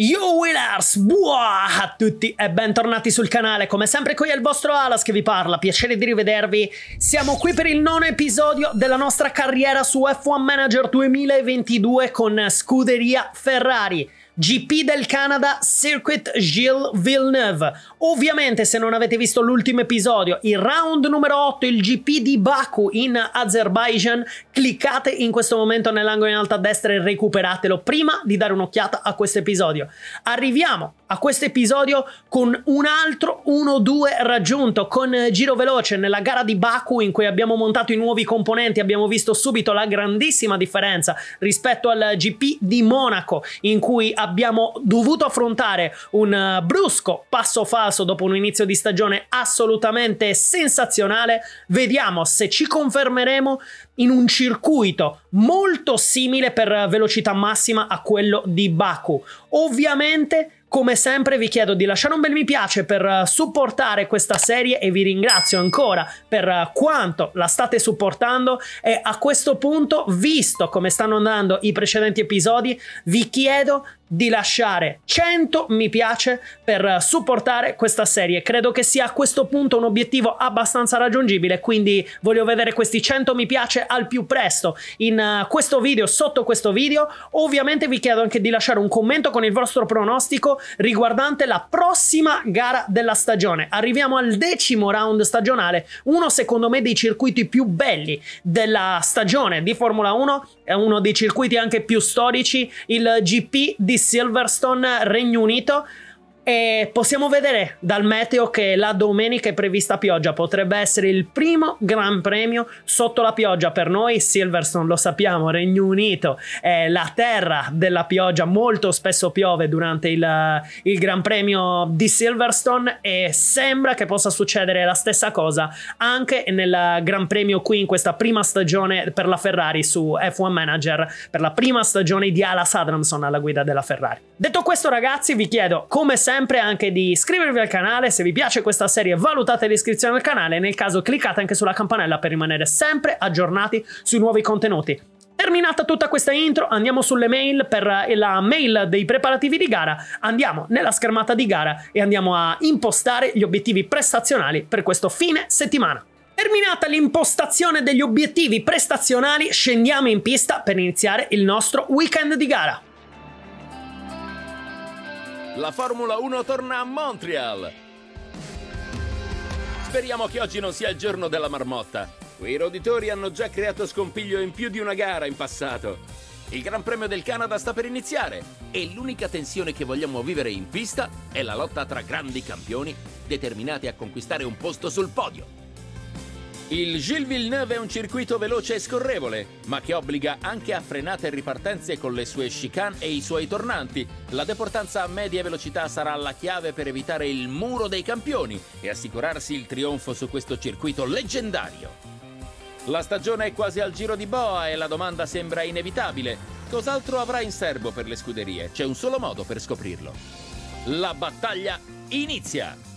Yo Wheelers, buah a tutti e bentornati sul canale, come sempre qui è il vostro Alas che vi parla, piacere di rivedervi, siamo qui per il nono episodio della nostra carriera su F1 Manager 2022 con Scuderia Ferrari. GP del Canada Circuit Gilles Villeneuve. Ovviamente se non avete visto l'ultimo episodio, il round numero 8, il GP di Baku in Azerbaijan, cliccate in questo momento nell'angolo in alto a destra e recuperatelo prima di dare un'occhiata a questo episodio. Arriviamo a questo episodio con un altro 1-2 raggiunto con giro veloce nella gara di Baku in cui abbiamo montato i nuovi componenti, abbiamo visto subito la grandissima differenza rispetto al GP di Monaco in cui abbiamo abbiamo dovuto affrontare un eh, brusco passo falso dopo un inizio di stagione assolutamente sensazionale. Vediamo se ci confermeremo in un circuito molto simile per velocità massima a quello di Baku. Ovviamente come sempre vi chiedo di lasciare un bel mi piace per eh, supportare questa serie e vi ringrazio ancora per eh, quanto la state supportando e a questo punto, visto come stanno andando i precedenti episodi, vi chiedo di lasciare 100 mi piace per supportare questa serie. Credo che sia a questo punto un obiettivo abbastanza raggiungibile, quindi voglio vedere questi 100 mi piace al più presto in eh, questo video, sotto questo video. Ovviamente vi chiedo anche di lasciare un commento con il vostro pronostico riguardante la prossima gara della stagione. Arriviamo al decimo round stagionale, uno secondo me dei circuiti più belli della stagione di Formula 1, è uno dei circuiti anche più storici, il GP di Silverstone, Regno Unito. E possiamo vedere dal meteo che la domenica è prevista pioggia, potrebbe essere il primo gran premio sotto la pioggia per noi, Silverstone lo sappiamo, Regno Unito è la terra della pioggia, molto spesso piove durante il, il gran premio di Silverstone e sembra che possa succedere la stessa cosa anche nel gran premio qui in questa prima stagione per la Ferrari su F1 Manager, per la prima stagione di Ala Sadramson alla guida della Ferrari. Detto questo ragazzi vi chiedo come sempre sempre anche di iscrivervi al canale, se vi piace questa serie valutate l'iscrizione al canale, nel caso cliccate anche sulla campanella per rimanere sempre aggiornati sui nuovi contenuti. Terminata tutta questa intro, andiamo sulle mail per eh, la mail dei preparativi di gara, andiamo nella schermata di gara e andiamo a impostare gli obiettivi prestazionali per questo fine settimana. Terminata l'impostazione degli obiettivi prestazionali, scendiamo in pista per iniziare il nostro weekend di gara. La Formula 1 torna a Montreal. Speriamo che oggi non sia il giorno della marmotta. Quei roditori hanno già creato scompiglio in più di una gara in passato. Il Gran Premio del Canada sta per iniziare e l'unica tensione che vogliamo vivere in pista è la lotta tra grandi campioni determinati a conquistare un posto sul podio. Il Gilles Villeneuve è un circuito veloce e scorrevole, ma che obbliga anche a frenate e ripartenze con le sue chicane e i suoi tornanti. La deportanza a media velocità sarà la chiave per evitare il muro dei campioni e assicurarsi il trionfo su questo circuito leggendario. La stagione è quasi al giro di boa e la domanda sembra inevitabile. Cos'altro avrà in serbo per le scuderie? C'è un solo modo per scoprirlo. La battaglia inizia!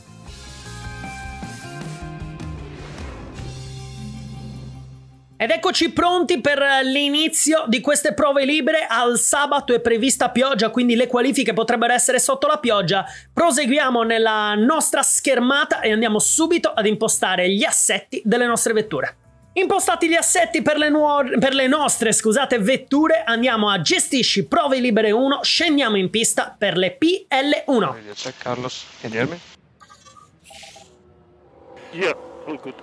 Ed eccoci pronti per l'inizio di queste prove libere. Al sabato è prevista pioggia, quindi le qualifiche potrebbero essere sotto la pioggia. Proseguiamo nella nostra schermata e andiamo subito ad impostare gli assetti delle nostre vetture. Impostati gli assetti per le, per le nostre scusate, vetture, andiamo a gestisci prove libere 1, scendiamo in pista per le PL1. C'è Carlos, can you hear me? Yeah, all good.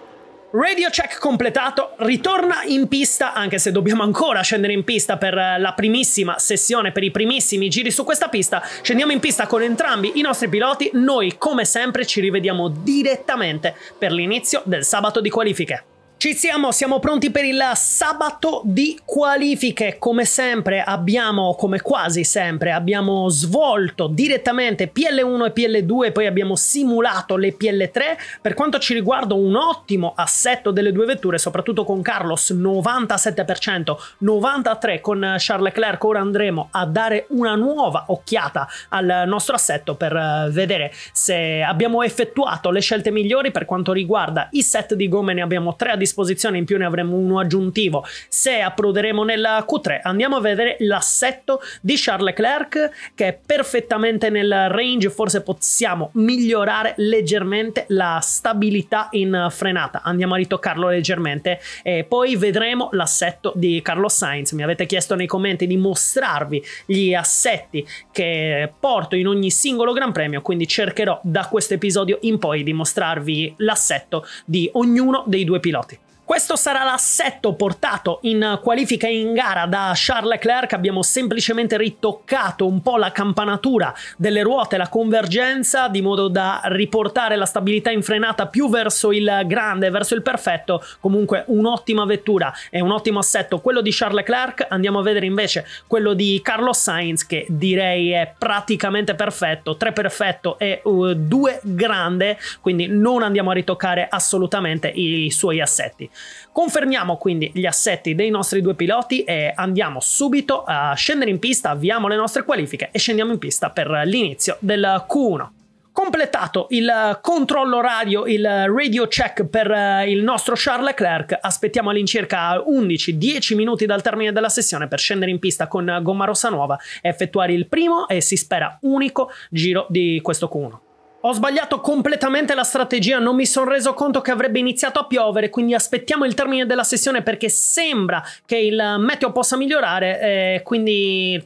Radio check completato, ritorna in pista, anche se dobbiamo ancora scendere in pista per eh, la primissima sessione, per i primissimi giri su questa pista. Scendiamo in pista con entrambi i nostri piloti, noi come sempre ci rivediamo direttamente per l'inizio del sabato di qualifiche. Ci siamo, siamo pronti per il sabato di qualifiche. Come sempre abbiamo, come quasi sempre, abbiamo svolto direttamente PL1 e PL2, poi abbiamo simulato le PL3. Per quanto ci riguarda un ottimo assetto delle due vetture, soprattutto con Carlos 97%, 93% con Charles Leclerc. Ora andremo a dare una nuova occhiata al nostro assetto per eh, vedere se abbiamo effettuato le scelte migliori per quanto riguarda i set di gomme, ne abbiamo tre a disposizione disposizione in più ne avremo uno aggiuntivo se approderemo nella Q3. Andiamo a vedere l'assetto di Charles Leclerc che è perfettamente nel range, forse possiamo migliorare leggermente la stabilità in frenata. Andiamo a ritoccarlo leggermente e poi vedremo l'assetto di Carlos Sainz. Mi avete chiesto nei commenti di mostrarvi gli assetti che porto in ogni singolo Gran Premio, quindi cercherò da questo episodio in poi di mostrarvi l'assetto di ognuno dei due piloti. Questo sarà l'assetto portato in qualifica in gara da Charles Leclerc, abbiamo semplicemente ritoccato un po' la campanatura delle ruote, la convergenza, di modo da riportare la stabilità in frenata più verso il grande, verso il perfetto, comunque un'ottima vettura e un ottimo assetto quello di Charles Leclerc, andiamo a vedere invece quello di Carlos Sainz che direi è praticamente perfetto, 3 perfetto e 2 uh, grande, quindi non andiamo a ritoccare assolutamente i suoi assetti. Confermiamo quindi gli assetti dei nostri due piloti e andiamo subito a scendere in pista, avviamo le nostre qualifiche e scendiamo in pista per l'inizio del Q1 completato il controllo radio, il radio check per eh, il nostro Charles Leclerc. Aspettiamo all'incirca 11-10 minuti dal termine della sessione per scendere in pista con gomma rossa nuova e effettuare il primo e si spera unico giro di questo Q1. Ho sbagliato completamente la strategia, non mi sono reso conto che avrebbe iniziato a piovere, quindi aspettiamo il termine della sessione perché sembra che il meteo possa migliorare, eh, quindi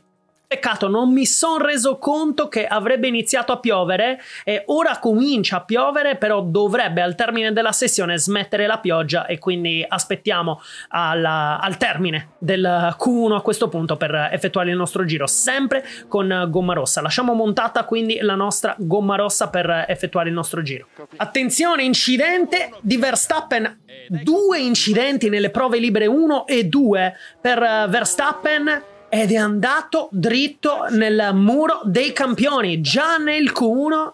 Peccato, non mi sono reso conto che avrebbe iniziato a piovere e ora comincia a piovere, però dovrebbe al termine della sessione smettere la pioggia e quindi aspettiamo alla, al termine del Q1 a questo punto per effettuare il nostro giro, sempre con gomma rossa. Lasciamo montata quindi la nostra gomma rossa per effettuare il nostro giro. Attenzione, incidente di Verstappen, due incidenti nelle prove libere 1 e 2 per Verstappen ed è andato dritto nel muro dei campioni. Già nel Q1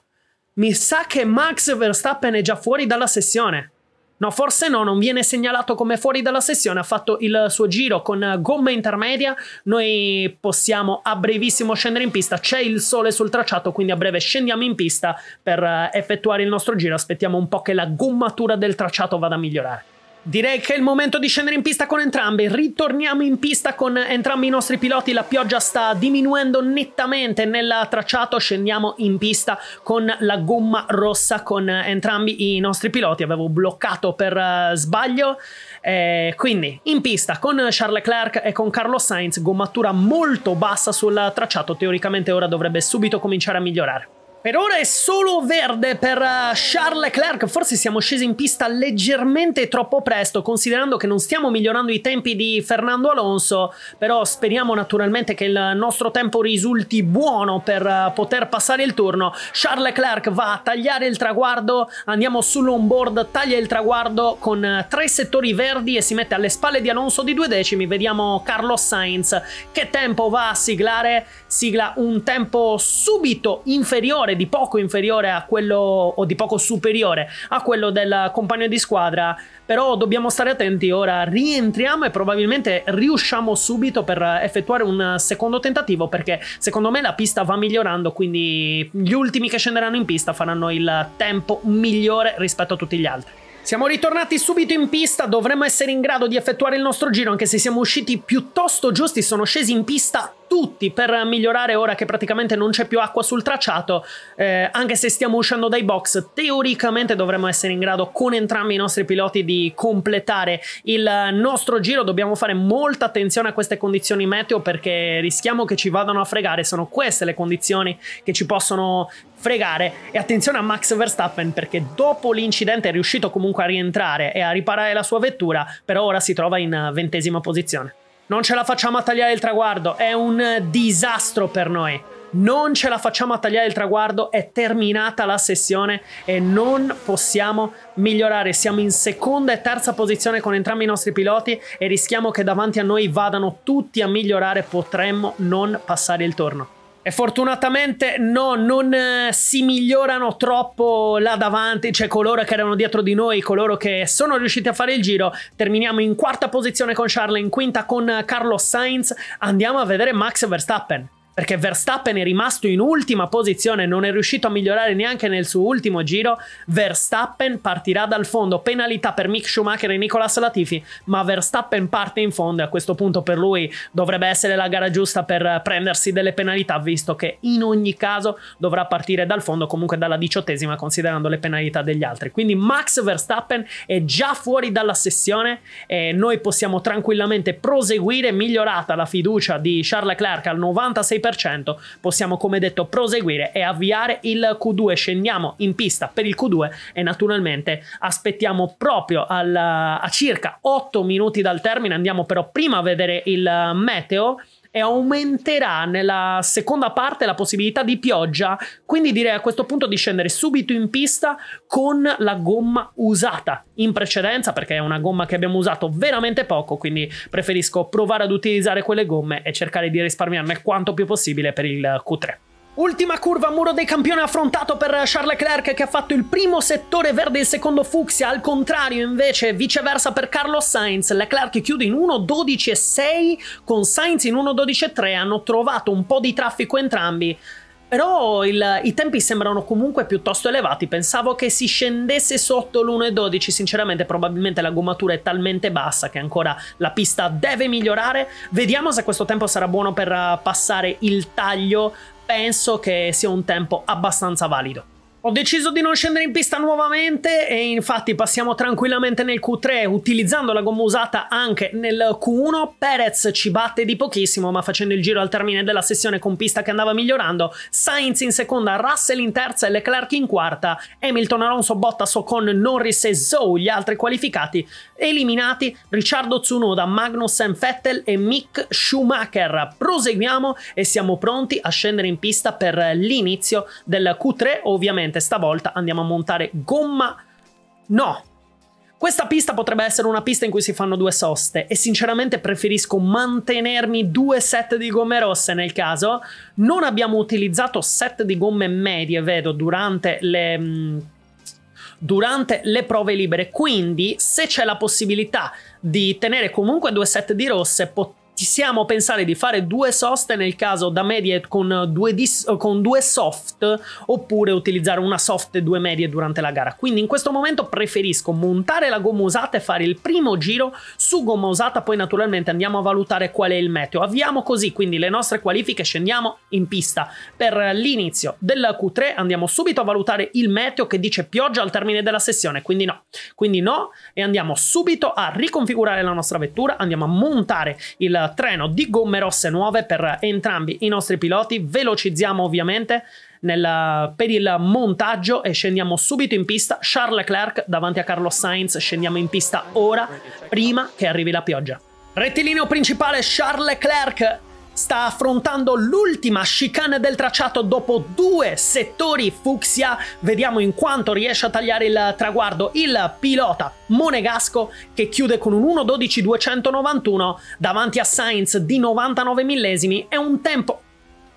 mi sa che Max Verstappen è già fuori dalla sessione. No, forse no, non viene segnalato come fuori dalla sessione, ha fatto il suo giro con gomma intermedia, noi possiamo a brevissimo scendere in pista, c'è il sole sul tracciato, quindi a breve scendiamo in pista per eh, effettuare il nostro giro, aspettiamo un po' che la gommatura del tracciato vada a migliorare. Direi che è il momento di scendere in pista con entrambi. Ritorniamo in pista con entrambi i nostri piloti. La pioggia sta diminuendo nettamente nel tracciato. Scendiamo in pista con la gomma rossa con entrambi i nostri piloti. Avevo bloccato per eh, sbaglio. Eh, quindi in pista con Charles Leclerc e con Carlos Sainz, gommatura molto bassa sul tracciato. Teoricamente ora dovrebbe subito cominciare a migliorare. Per ora è solo verde per eh, Charles Leclerc, forse siamo scesi in pista leggermente troppo presto considerando che non stiamo migliorando i tempi di Fernando Alonso, però speriamo naturalmente che il nostro tempo risulti buono per eh, poter passare il turno. Charles Leclerc va a tagliare il traguardo, andiamo sull'onboard, taglia il traguardo con eh, tre settori verdi e si mette alle spalle di Alonso di due decimi, vediamo Carlos Sainz che tempo va a siglare, sigla un tempo subito inferiore inferiore, di poco inferiore a quello o di poco superiore a quello del compagno di squadra, però dobbiamo stare attenti, ora rientriamo e probabilmente riusciamo subito per effettuare un secondo tentativo perché secondo me la pista va migliorando, quindi gli ultimi che scenderanno in pista faranno il tempo migliore rispetto a tutti gli altri. Siamo ritornati subito in pista, dovremmo essere in grado di effettuare il nostro giro anche se siamo usciti piuttosto giusti, sono scesi in pista tutti per migliorare ora che praticamente non c'è più acqua sul tracciato, eh, anche se stiamo uscendo dai box, teoricamente dovremmo essere in grado con entrambi i nostri piloti di completare il nostro giro, dobbiamo fare molta attenzione a queste condizioni meteo perché rischiamo che ci vadano a fregare, sono queste le condizioni che ci possono fregare e attenzione a Max Verstappen perché dopo l'incidente è riuscito comunque a rientrare e a riparare la sua vettura, però ora si trova in ventesima posizione. Non ce la facciamo a tagliare il traguardo, è un disastro per noi. Non ce la facciamo a tagliare il traguardo, è terminata la sessione e non possiamo migliorare. Siamo in seconda e terza posizione con entrambi i nostri piloti e rischiamo che davanti a noi vadano tutti a migliorare, potremmo non passare il turno. E fortunatamente no, non eh, si migliorano troppo là davanti, cioè coloro che erano dietro di noi, coloro che sono riusciti a fare il giro. Terminiamo in quarta posizione con Charles, in quinta con Carlos Sainz. Andiamo a vedere Max Verstappen perché Verstappen è rimasto in ultima posizione, non è riuscito a migliorare neanche nel suo ultimo giro. Verstappen partirà dal fondo, penalità per Mick Schumacher e Nicolas Latifi, ma Verstappen parte in fondo e a questo punto per lui dovrebbe essere la gara giusta per prendersi delle penalità, visto che in ogni caso dovrà partire dal fondo, comunque dalla diciottesima, considerando le penalità degli altri. Quindi Max Verstappen è già fuori dalla sessione e noi possiamo tranquillamente proseguire, migliorata la fiducia di Charles Leclerc al 96%. 20%, possiamo come detto proseguire e avviare il Q2, scendiamo in pista per il Q2 e naturalmente aspettiamo proprio al, a circa 8 minuti dal termine, andiamo però prima a vedere il meteo e aumenterà nella seconda parte la possibilità di pioggia, quindi direi a questo punto di scendere subito in pista con la gomma usata in precedenza perché è una gomma che abbiamo usato veramente poco, quindi preferisco provare ad utilizzare quelle gomme e cercare di risparmiarne quanto più possibile per il Q3. Ultima curva, muro dei campioni affrontato per Charles Leclerc che ha fatto il primo settore verde e il secondo fucsia, al contrario invece viceversa per Carlos Sainz, Leclerc chiude in 1.12.6 con Sainz in 1.12.3, hanno trovato un po' di traffico entrambi. Però il, i tempi sembrano comunque piuttosto elevati, pensavo che si scendesse sotto l'1.12, sinceramente probabilmente la gommatura è talmente bassa che ancora la pista deve migliorare. Vediamo se questo tempo sarà buono per eh, passare il taglio penso che sia un tempo abbastanza valido. Ho deciso di non scendere in pista nuovamente e infatti passiamo tranquillamente nel Q3 utilizzando la gomma usata anche nel Q1. Perez ci batte di pochissimo ma facendo il giro al termine della sessione con pista che andava migliorando. Sainz in seconda, Russell in terza e Leclerc in quarta. Hamilton, Alonso, Bottas, Ocon, Norris e Zou, gli altri qualificati. Eliminati Ricciardo Tsunoda, Magnussen, Vettel e Mick Schumacher. Proseguiamo e siamo pronti a scendere in pista per l'inizio del Q3 ovviamente Ovviamente stavolta andiamo a montare gomma. No! Questa pista potrebbe essere una pista in cui si fanno due soste e sinceramente preferisco mantenermi due set di gomme rosse nel caso. Non abbiamo utilizzato set di gomme medie, vedo, durante le... Mm, durante le prove libere. Quindi, se c'è la possibilità di tenere comunque due set di rosse, pot siamo pensati di fare due soste nel caso da mediate con due, dis- con due soft oppure utilizzare una soft e due medie durante la gara. Quindi in questo momento preferisco montare la gomma usata e fare il primo giro su gomma usata, poi naturalmente andiamo a valutare qual è il meteo. Avviamo così quindi le nostre qualifiche, scendiamo in pista. Per l'inizio del Q3 andiamo subito a valutare il meteo che dice pioggia al termine della sessione, quindi no. Quindi no e andiamo subito a riconfigurare la nostra vettura, andiamo a montare il treno di gomme rosse nuove per entrambi i nostri piloti. Velocizziamo ovviamente nel, per il montaggio e scendiamo subito in pista. Charles Leclerc davanti a Carlos Sainz, scendiamo in pista ora, prima che arrivi la pioggia. Rettilineo principale Charles Leclerc sta affrontando l'ultima chicane del tracciato dopo due settori fucsia. Vediamo in quanto riesce a tagliare il traguardo il pilota monegasco che chiude con un 1.12.291 davanti a Sainz di 99 millesimi e un tempo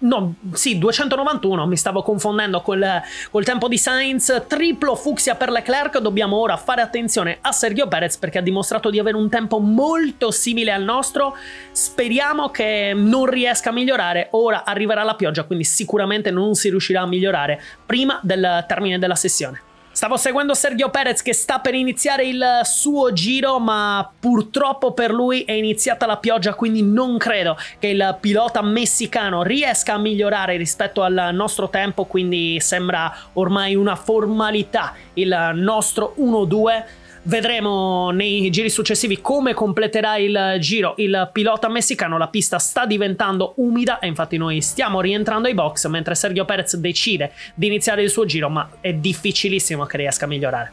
No, sì, 291, mi stavo confondendo col, col, tempo di Sainz, triplo fucsia per Leclerc, dobbiamo ora fare attenzione a Sergio Perez perché ha dimostrato di avere un tempo molto simile al nostro, speriamo che non riesca a migliorare, ora arriverà la pioggia, quindi sicuramente non si riuscirà a migliorare prima del termine della sessione. Stavo seguendo Sergio Perez che sta per iniziare il suo giro, ma purtroppo per lui è iniziata la pioggia, quindi non credo che il pilota messicano riesca a migliorare rispetto al nostro tempo, quindi sembra ormai una formalità il nostro 1-2. Vedremo nei giri successivi come completerà il giro il pilota messicano. La pista sta diventando umida e infatti noi stiamo rientrando ai box mentre Sergio Perez decide di iniziare il suo giro, ma è difficilissimo che riesca a migliorare.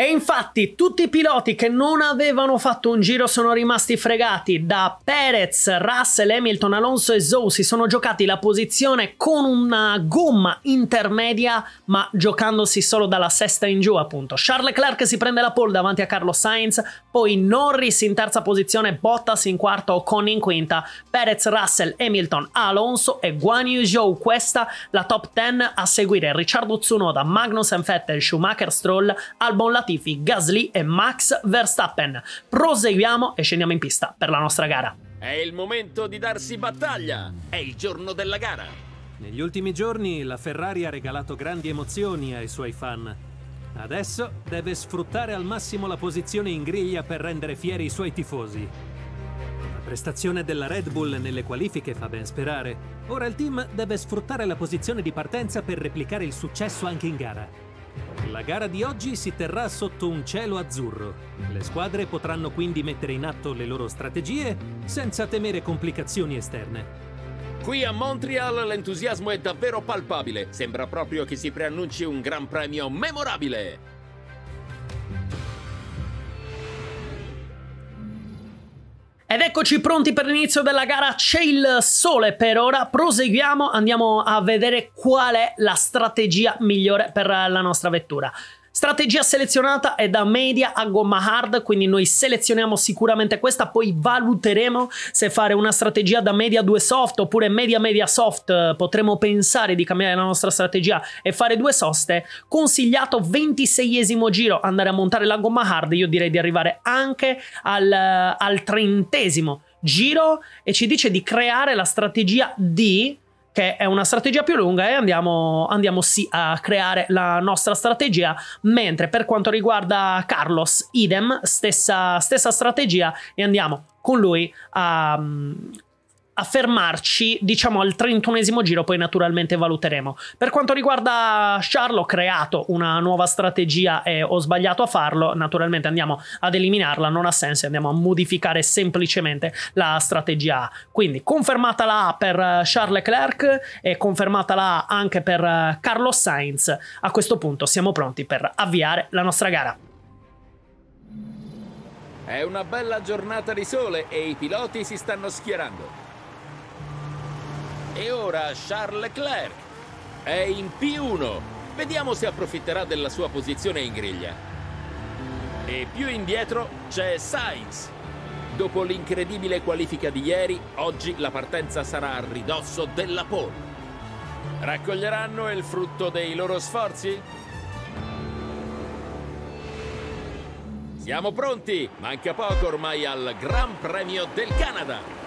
E infatti tutti i piloti che non avevano fatto un giro sono rimasti fregati. Da Perez, Russell, Hamilton, Alonso e Zou si sono giocati la posizione con una gomma intermedia, ma giocandosi solo dalla sesta in giù, appunto. Charles Leclerc si prende la pole davanti a Carlo Sainz, poi Norris in terza posizione, Bottas in quarta, Ocon in quinta, Perez, Russell, Hamilton, Alonso e Guan Yu Zhou. Questa la top 10 a seguire Ricciardo Tsunoda, Magnus Fettel, Schumacher, Stroll, Albon Latifi Latifi, Gasly e Max Verstappen. Proseguiamo e scendiamo in pista per la nostra gara. È il momento di darsi battaglia, è il giorno della gara. Negli ultimi giorni la Ferrari ha regalato grandi emozioni ai suoi fan. Adesso deve sfruttare al massimo la posizione in griglia per rendere fieri i suoi tifosi. La prestazione della Red Bull nelle qualifiche fa ben sperare. Ora il team deve sfruttare la posizione di partenza per replicare il successo anche in gara. La gara di oggi si terrà sotto un cielo azzurro. Le squadre potranno quindi mettere in atto le loro strategie senza temere complicazioni esterne. Qui a Montreal l'entusiasmo è davvero palpabile, sembra proprio che si preannunci un gran premio memorabile! Ed eccoci pronti per l'inizio della gara, c'è il sole per ora, proseguiamo, andiamo a vedere qual è la strategia migliore per la nostra vettura. Strategia selezionata è da media a gomma hard, quindi noi selezioniamo sicuramente questa, poi valuteremo se fare una strategia da media 2 soft oppure media media soft, potremmo pensare di cambiare la nostra strategia e fare due soste. Consigliato 26esimo giro andare a montare la gomma hard, io direi di arrivare anche al, al trentesimo giro e ci dice di creare la strategia D che è una strategia più lunga e andiamo, andiamo sì a creare la nostra strategia, mentre per quanto riguarda Carlos, idem, stessa, stessa strategia e andiamo con lui a, a fermarci, diciamo, al 31 giro, poi naturalmente valuteremo. Per quanto riguarda Charlo, ho creato una nuova strategia e ho sbagliato a farlo, naturalmente andiamo ad eliminarla, non ha senso, andiamo a modificare semplicemente la strategia A. Quindi confermata la A per eh, Charles Leclerc e confermata la A anche per eh, Carlos Sainz. A questo punto siamo pronti per avviare la nostra gara. È una bella giornata di sole e i piloti si stanno schierando. E ora Charles Leclerc è in P1. Vediamo se approfitterà della sua posizione in griglia. E più indietro c'è Sainz. Dopo l'incredibile qualifica di ieri, oggi la partenza sarà a ridosso della pole. Raccoglieranno il frutto dei loro sforzi? Siamo pronti! Manca poco ormai al Gran Premio del Canada!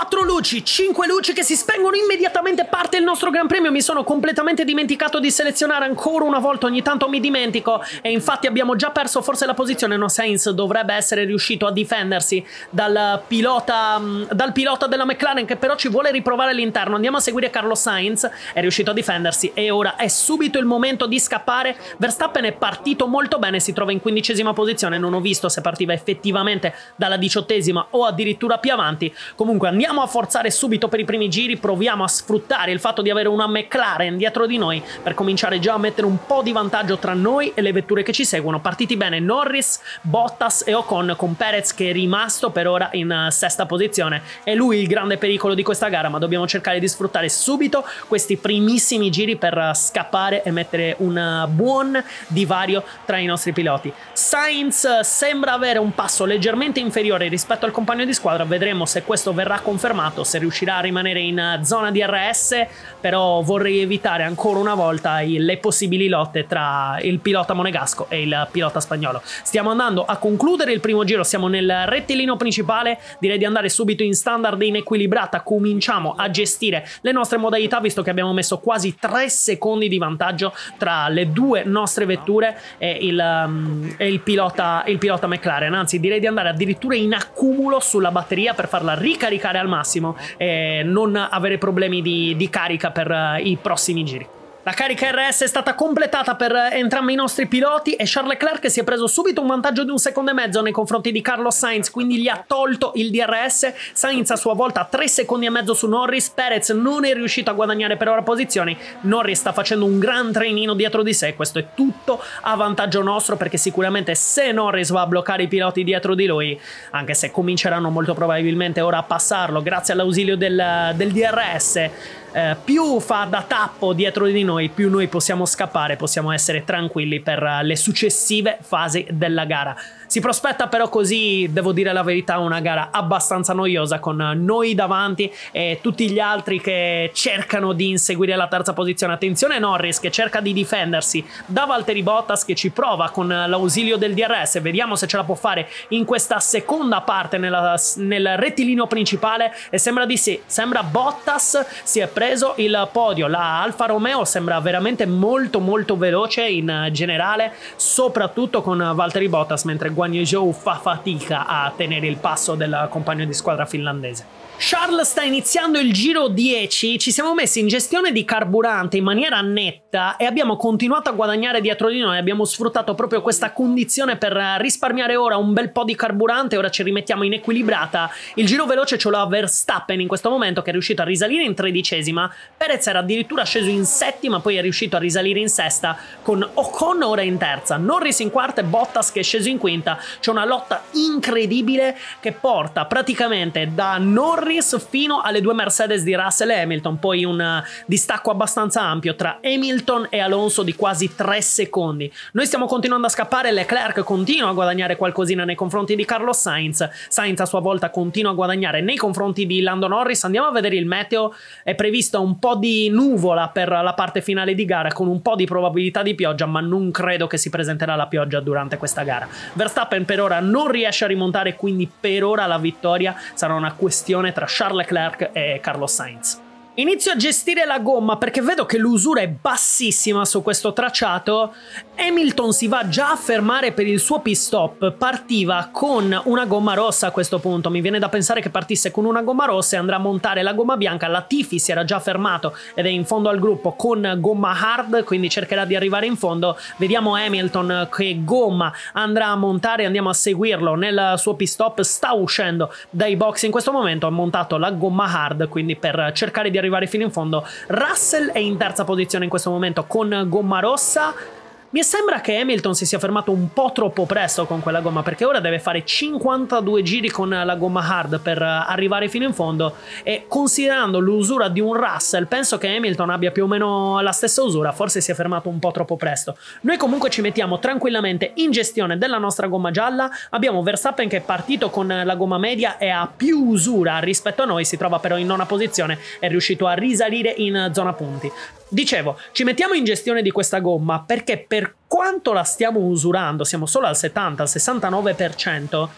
4 luci, 5 luci che si spengono immediatamente, parte il nostro Gran Premio, mi sono completamente dimenticato di selezionare ancora una volta, ogni tanto mi dimentico e infatti abbiamo già perso forse la posizione, no Sainz dovrebbe essere riuscito a difendersi dal pilota, dal pilota della McLaren che però ci vuole riprovare all'interno, andiamo a seguire Carlo Sainz, è riuscito a difendersi e ora è subito il momento di scappare, Verstappen è partito molto bene, si trova in quindicesima posizione, non ho visto se partiva effettivamente dalla diciottesima o addirittura più avanti, comunque andiamo proviamo a forzare subito per i primi giri, proviamo a sfruttare il fatto di avere una McLaren dietro di noi per cominciare già a mettere un po' di vantaggio tra noi e le vetture che ci seguono. Partiti bene Norris, Bottas e Ocon con Perez che è rimasto per ora in eh, sesta posizione. È lui il grande pericolo di questa gara, ma dobbiamo cercare di sfruttare subito questi primissimi giri per eh, scappare e mettere un eh, buon divario tra i nostri piloti. Sainz sembra avere un passo leggermente inferiore rispetto al compagno di squadra, vedremo se questo verrà confermato confermato se riuscirà a rimanere in zona DRS, però vorrei evitare ancora una volta le possibili lotte tra il pilota monegasco e il pilota spagnolo. Stiamo andando a concludere il primo giro, siamo nel rettilineo principale, direi di andare subito in standard in equilibrata, cominciamo a gestire le nostre modalità visto che abbiamo messo quasi 3 secondi di vantaggio tra le due nostre vetture e il, um, e il, pilota, il pilota McLaren, anzi direi di andare addirittura in accumulo sulla batteria per farla ricaricare al massimo e eh, non avere problemi di, di carica per eh, i prossimi giri. La carica RS è stata completata per eh, entrambi i nostri piloti e Charles Leclerc si è preso subito un vantaggio di un secondo e mezzo nei confronti di Carlos Sainz, quindi gli ha tolto il DRS. Sainz a sua volta ha tre secondi e mezzo su Norris, Perez non è riuscito a guadagnare per ora posizioni, Norris sta facendo un gran trainino dietro di sé, questo è tutto a vantaggio nostro perché sicuramente se Norris va a bloccare i piloti dietro di lui, anche se cominceranno molto probabilmente ora a passarlo grazie all'ausilio del, eh, del DRS, eh, più fa da tappo dietro di noi, più noi possiamo scappare, possiamo essere tranquilli per le successive fasi della gara. Si prospetta però così, devo dire la verità, una gara abbastanza noiosa con noi davanti e tutti gli altri che cercano di inseguire la terza posizione. Attenzione Norris che cerca di difendersi da Valtteri Bottas che ci prova con l'ausilio del DRS. Vediamo se ce la può fare in questa seconda parte nella, nel rettilineo principale e sembra di sì, sembra Bottas si è preso il podio. La Alfa Romeo sembra veramente molto molto veloce in generale, soprattutto con Valtteri Bottas mentre Guan Yezhou fa fatica a tenere il passo del compagno di squadra finlandese. Charles sta iniziando il giro 10, ci siamo messi in gestione di carburante in maniera netta e abbiamo continuato a guadagnare dietro di noi, abbiamo sfruttato proprio questa condizione per risparmiare ora un bel po' di carburante, ora ci rimettiamo in equilibrata, il giro veloce ce l'ha Verstappen in questo momento che è riuscito a risalire in tredicesima, Perez era addirittura sceso in settima, poi è riuscito a risalire in sesta con Ocon ora in terza, Norris in quarta e Bottas che è sceso in quinta, vita. C'è una lotta incredibile che porta praticamente da Norris fino alle due Mercedes di Russell e Hamilton, poi un eh, distacco abbastanza ampio tra Hamilton e Alonso di quasi 3 secondi. Noi stiamo continuando a scappare, Leclerc continua a guadagnare qualcosina nei confronti di Carlos Sainz, Sainz a sua volta continua a guadagnare nei confronti di Lando Norris, andiamo a vedere il meteo, è prevista un po' di nuvola per la parte finale di gara con un po' di probabilità di pioggia, ma non credo che si presenterà la pioggia durante questa gara. Verstappen Verstappen per ora non riesce a rimontare, quindi per ora la vittoria sarà una questione tra Charles Leclerc e Carlos Sainz. Inizio a gestire la gomma perché vedo che l'usura è bassissima su questo tracciato. Hamilton si va già a fermare per il suo pit stop. Partiva con una gomma rossa a questo punto. Mi viene da pensare che partisse con una gomma rossa e andrà a montare la gomma bianca. La Tifi si era già fermato ed è in fondo al gruppo con gomma hard, quindi cercherà di arrivare in fondo. Vediamo Hamilton che gomma andrà a montare. Andiamo a seguirlo nel suo pit stop. Sta uscendo dai box in questo momento. Ha montato la gomma hard, quindi per cercare di arrivare arrivare fino in fondo. Russell è in terza posizione in questo momento con gomma rossa mi sembra che Hamilton si sia fermato un po' troppo presto con quella gomma perché ora deve fare 52 giri con la gomma hard per arrivare fino in fondo e considerando l'usura di un Russell penso che Hamilton abbia più o meno la stessa usura, forse si è fermato un po' troppo presto. Noi comunque ci mettiamo tranquillamente in gestione della nostra gomma gialla, abbiamo Verstappen che è partito con la gomma media e ha più usura rispetto a noi, si trova però in nona posizione, è riuscito a risalire in zona punti. Dicevo, ci mettiamo in gestione di questa gomma perché per quanto la stiamo usurando, siamo solo al 70, al 69%,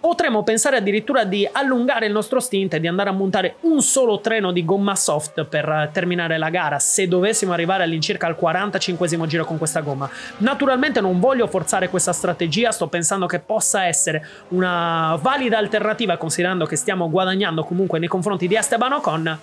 potremmo pensare addirittura di allungare il nostro stint e di andare a montare un solo treno di gomma soft per eh, terminare la gara se dovessimo arrivare all'incirca al 45 giro con questa gomma. Naturalmente non voglio forzare questa strategia, sto pensando che possa essere una valida alternativa considerando che stiamo guadagnando comunque nei confronti di Esteban Ocon,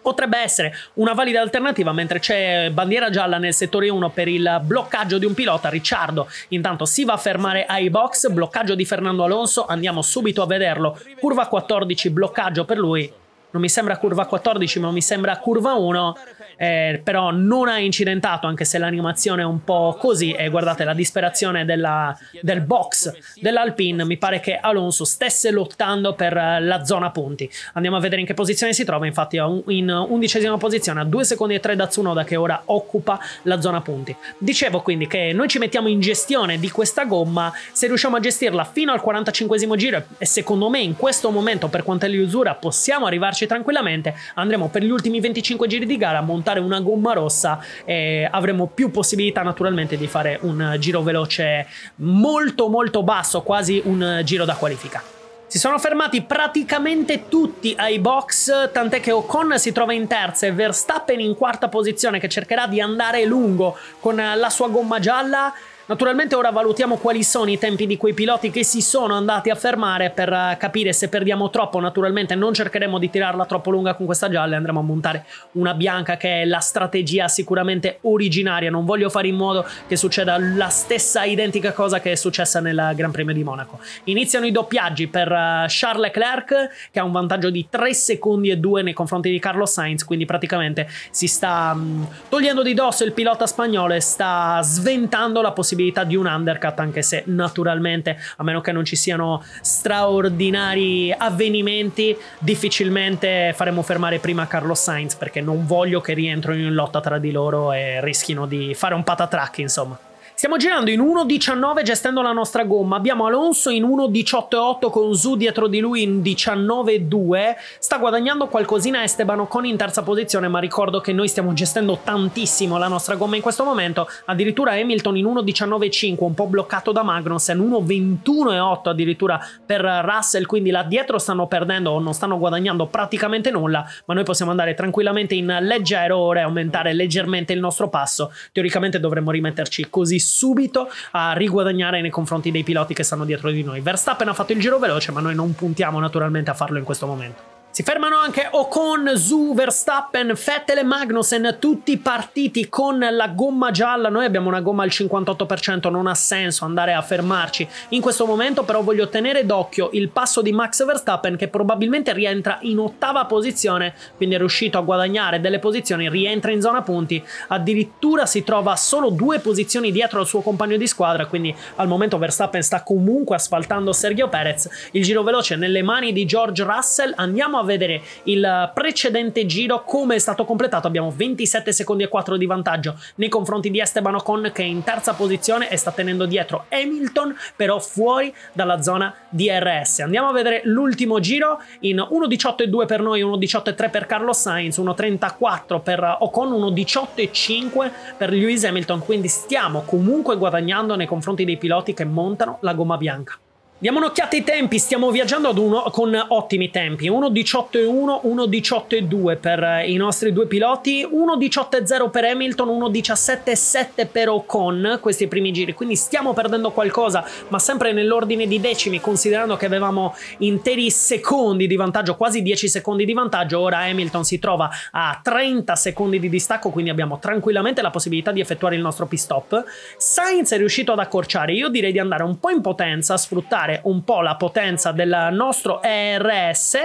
potrebbe essere una valida alternativa mentre c'è bandiera gialla nel settore 1 per il bloccaggio di un pilota Ricciardo intanto si va a fermare ai box bloccaggio di Fernando Alonso andiamo subito a vederlo curva 14 bloccaggio per lui non mi sembra curva 14 ma mi sembra curva 1 eh, però non ha incidentato anche se l'animazione è un po' così e guardate la disperazione della, del box dell'Alpine mi pare che Alonso stesse lottando per la zona punti andiamo a vedere in che posizione si trova infatti in undicesima posizione a 2 secondi e 3 da Tsunoda che ora occupa la zona punti dicevo quindi che noi ci mettiamo in gestione di questa gomma se riusciamo a gestirla fino al 45 giro e secondo me in questo momento per quanto è l'usura possiamo arrivarci tranquillamente andremo per gli ultimi 25 giri di gara montando portare una gomma rossa e avremo più possibilità naturalmente di fare un giro veloce molto molto basso, quasi un giro da qualifica. Si sono fermati praticamente tutti ai box, tant'è che Ocon si trova in terza e Verstappen in quarta posizione che cercherà di andare lungo con la sua gomma gialla Naturalmente ora valutiamo quali sono i tempi di quei piloti che si sono andati a fermare per eh, capire se perdiamo troppo. Naturalmente non cercheremo di tirarla troppo lunga con questa gialla e andremo a montare una bianca che è la strategia sicuramente originaria. Non voglio fare in modo che succeda la stessa identica cosa che è successa nel Gran Premio di Monaco. Iniziano i doppiaggi per eh, Charles Leclerc che ha un vantaggio di 3 secondi e 2 nei confronti di Carlos Sainz, quindi praticamente si sta mm, togliendo di dosso il pilota spagnolo e sta sventando la possibilità possibilità di un undercut, anche se naturalmente, a meno che non ci siano straordinari avvenimenti, difficilmente faremo fermare prima Carlos Sainz perché non voglio che rientrino in lotta tra di loro e rischino di fare un patatrack, insomma. Stiamo girando in 1.19 gestendo la nostra gomma. Abbiamo Alonso in 1.18.8 con Zu dietro di lui in 19.2. Sta guadagnando qualcosina Esteban con in terza posizione, ma ricordo che noi stiamo gestendo tantissimo la nostra gomma in questo momento. Addirittura Hamilton in 1.19.5, un po' bloccato da Magnussen, 1.21.8 addirittura per Russell, quindi là dietro stanno perdendo o non stanno guadagnando praticamente nulla, ma noi possiamo andare tranquillamente in leggero ora e aumentare leggermente il nostro passo. Teoricamente dovremmo rimetterci così su subito a riguadagnare nei confronti dei piloti che stanno dietro di noi. Verstappen ha fatto il giro veloce, ma noi non puntiamo naturalmente a farlo in questo momento. Si fermano anche Ocon, Zu, Verstappen, Vettel e Magnussen, tutti partiti con la gomma gialla. Noi abbiamo una gomma al 58%, non ha senso andare a fermarci. In questo momento però voglio tenere d'occhio il passo di Max Verstappen che probabilmente rientra in ottava posizione, quindi è riuscito a guadagnare delle posizioni, rientra in zona punti, addirittura si trova solo due posizioni dietro al suo compagno di squadra, quindi al momento Verstappen sta comunque asfaltando Sergio Perez. Il giro veloce nelle mani di George Russell, andiamo a a vedere il precedente giro, come è stato completato. Abbiamo 27 secondi e 4 di vantaggio nei confronti di Esteban Ocon che è in terza posizione e sta tenendo dietro Hamilton, però fuori dalla zona DRS. Andiamo a vedere l'ultimo giro in 1.18.2 per noi, 1.18.3 per Carlos Sainz, 1.34 per Ocon, 1.18.5 per Lewis Hamilton. Quindi stiamo comunque guadagnando nei confronti dei piloti che montano la gomma bianca. Diamo un'occhiata ai tempi, stiamo viaggiando uno, con ottimi tempi, 1.18.1, 1.18.2 per eh, i nostri due piloti, 1.18.0 per Hamilton, 1.17.7 per Ocon, questi primi giri, quindi stiamo perdendo qualcosa, ma sempre nell'ordine di decimi, considerando che avevamo interi secondi di vantaggio, quasi 10 secondi di vantaggio, ora Hamilton si trova a 30 secondi di distacco, quindi abbiamo tranquillamente la possibilità di effettuare il nostro pit stop. Sainz è riuscito ad accorciare, io direi di andare un po' in potenza, sfruttare un po' la potenza del nostro ERS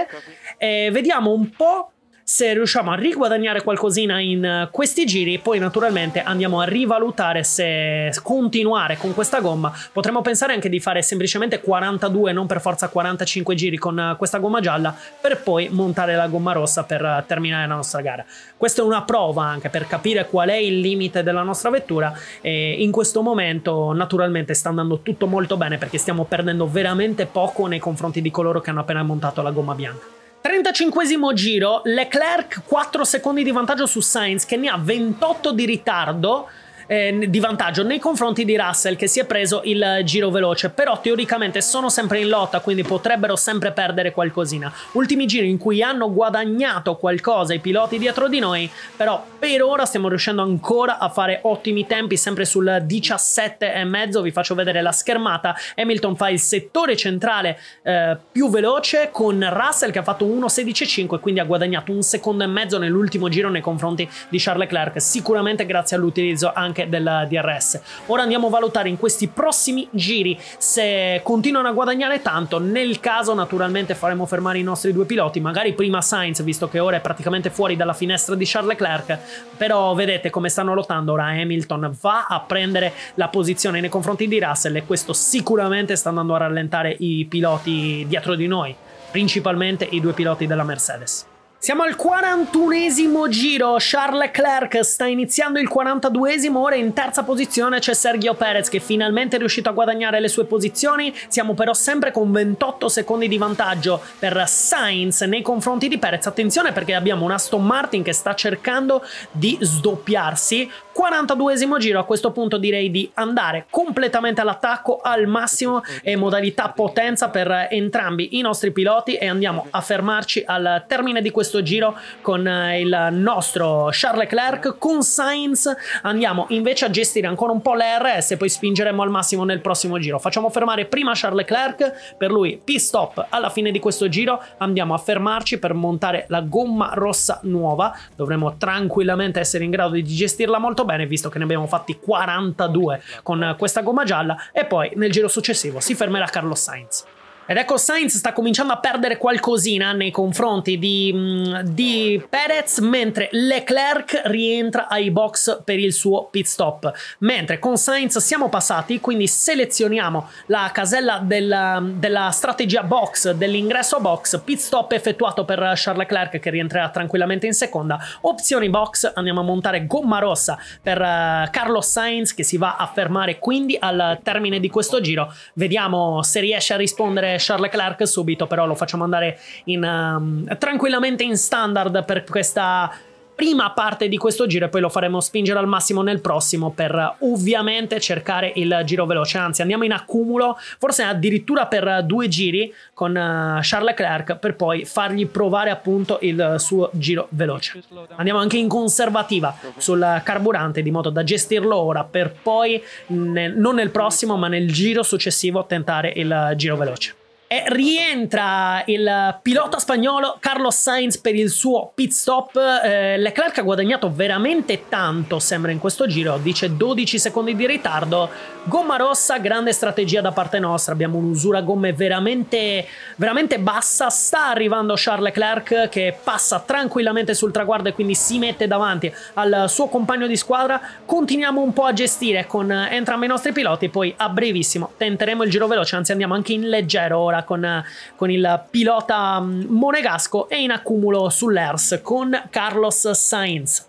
e vediamo un po' se riusciamo a riguadagnare qualcosina in eh, questi giri, poi naturalmente andiamo a rivalutare se continuare con questa gomma. Potremmo pensare anche di fare semplicemente 42, non per forza 45 giri con eh, questa gomma gialla, per poi montare la gomma rossa per eh, terminare la nostra gara. Questa è una prova anche per capire qual è il limite della nostra vettura e in questo momento naturalmente sta andando tutto molto bene perché stiamo perdendo veramente poco nei confronti di coloro che hanno appena montato la gomma bianca. 35 giro, Leclerc 4 secondi di vantaggio su Sainz che ne ha 28 di ritardo eh, di vantaggio nei confronti di Russell che si è preso il giro veloce, però teoricamente sono sempre in lotta, quindi potrebbero sempre perdere qualcosina. Ultimi giri in cui hanno guadagnato qualcosa i piloti dietro di noi, però per ora stiamo riuscendo ancora a fare ottimi tempi, sempre sul 17,5. vi faccio vedere la schermata, Hamilton fa il settore centrale eh, più veloce con Russell che ha fatto 1.16.5, quindi ha guadagnato un secondo e mezzo nell'ultimo giro nei confronti di Charles Leclerc, sicuramente grazie all'utilizzo anche anche del DRS. Ora andiamo a valutare in questi prossimi giri se continuano a guadagnare tanto, nel caso naturalmente faremo fermare i nostri due piloti, magari prima Sainz visto che ora è praticamente fuori dalla finestra di Charles Leclerc, però vedete come stanno lottando, ora Hamilton va a prendere la posizione nei confronti di Russell e questo sicuramente sta andando a rallentare i piloti dietro di noi, principalmente i due piloti della Mercedes. Siamo al 41esimo giro, Charles Leclerc sta iniziando il 42esimo, ora in terza posizione c'è Sergio Perez che finalmente è riuscito a guadagnare le sue posizioni, siamo però sempre con 28 secondi di vantaggio per Sainz nei confronti di Perez, attenzione perché abbiamo un Aston Martin che sta cercando di sdoppiarsi, 42esimo giro, a questo punto direi di andare completamente all'attacco al massimo e modalità potenza per entrambi i nostri piloti e andiamo a fermarci al termine di questo giro con eh, il nostro Charles Leclerc con Sainz andiamo invece a gestire ancora un po' l'RS e poi spingeremo al massimo nel prossimo giro facciamo fermare prima Charles Leclerc per lui pit stop alla fine di questo giro andiamo a fermarci per montare la gomma rossa nuova dovremo tranquillamente essere in grado di gestirla molto bene, visto che ne abbiamo fatti 42 con questa gomma gialla. E poi nel giro successivo si fermerà Carlos Sainz. Ed ecco Sainz sta cominciando a perdere qualcosina nei confronti di, mm, di, Perez, mentre Leclerc rientra ai box per il suo pit stop. Mentre con Sainz siamo passati, quindi selezioniamo la casella della, della strategia box, dell'ingresso box, pit stop effettuato per Charles Leclerc che rientrerà tranquillamente in seconda, opzioni box, andiamo a montare gomma rossa per eh, Carlos Sainz che si va a fermare quindi al termine di questo giro. Vediamo se riesce a rispondere Charles Clark subito, però lo facciamo andare in, um, tranquillamente in standard per questa prima parte di questo giro e poi lo faremo spingere al massimo nel prossimo per ovviamente cercare il giro veloce anzi andiamo in accumulo forse addirittura per due giri con uh, Charles Clark per poi fargli provare appunto il suo giro veloce andiamo anche in conservativa sul carburante di modo da gestirlo ora per poi nel, non nel prossimo ma nel giro successivo tentare il giro veloce e eh, rientra il pilota spagnolo Carlos Sainz per il suo pit stop. Eh, Leclerc ha guadagnato veramente tanto, sembra in questo giro, dice 12 secondi di ritardo. Gomma rossa, grande strategia da parte nostra, abbiamo un'usura gomme veramente, veramente bassa. Sta arrivando Charles Leclerc che passa tranquillamente sul traguardo e quindi si mette davanti al suo compagno di squadra. Continuiamo un po' a gestire con eh, entrambi i nostri piloti, poi a brevissimo tenteremo il giro veloce, anzi andiamo anche in leggero ora ora con, con il pilota mm, monegasco e in accumulo sull'ERS con Carlos Sainz.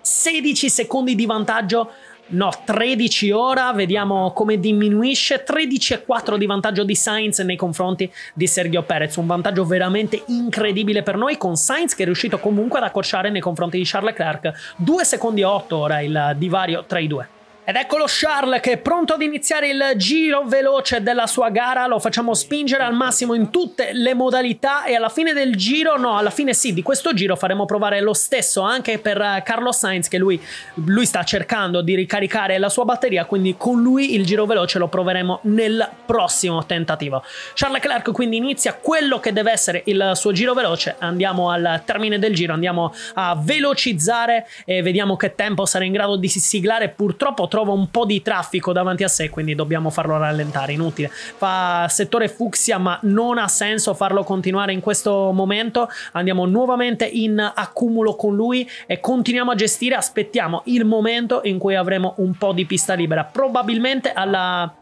16 secondi di vantaggio No, 13 ora, vediamo come diminuisce. 13,4 di vantaggio di Sainz nei confronti di Sergio Perez. Un vantaggio veramente incredibile per noi, con Sainz che è riuscito comunque ad accorciare nei confronti di Charles Leclerc. 2 secondi e 8 ora il divario tra i due. Ed eccolo Charles che è pronto ad iniziare il giro veloce della sua gara, lo facciamo spingere al massimo in tutte le modalità e alla fine del giro, no alla fine sì di questo giro faremo provare lo stesso anche per eh, Carlo Sainz che lui, lui sta cercando di ricaricare la sua batteria quindi con lui il giro veloce lo proveremo nel prossimo tentativo. Charles Clark quindi inizia quello che deve essere il suo giro veloce, andiamo al termine del giro, andiamo a velocizzare e vediamo che tempo sarà in grado di siglare purtroppo trova un po' di traffico davanti a sé, quindi dobbiamo farlo rallentare, inutile. Fa settore fucsia, ma non ha senso farlo continuare in questo momento. Andiamo nuovamente in accumulo con lui e continuiamo a gestire, aspettiamo il momento in cui avremo un po' di pista libera, probabilmente alla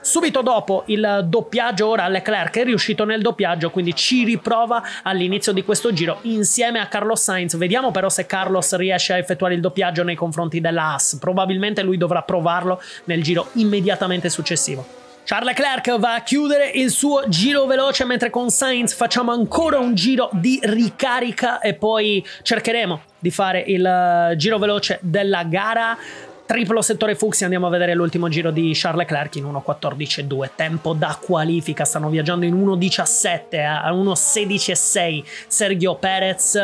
Subito dopo il doppiaggio, ora Leclerc è riuscito nel doppiaggio, quindi ci riprova all'inizio di questo giro insieme a Carlos Sainz. Vediamo però se Carlos riesce a effettuare il doppiaggio nei confronti della Haas. Probabilmente lui dovrà provarlo nel giro immediatamente successivo. Charles Leclerc va a chiudere il suo giro veloce mentre con Sainz facciamo ancora un giro di ricarica e poi cercheremo di fare il eh, giro veloce della gara Triplo settore Fuxi, andiamo a vedere l'ultimo giro di Charles Leclerc in 1.14.2, tempo da qualifica, stanno viaggiando in 1.17 a 1.16.6 Sergio Perez,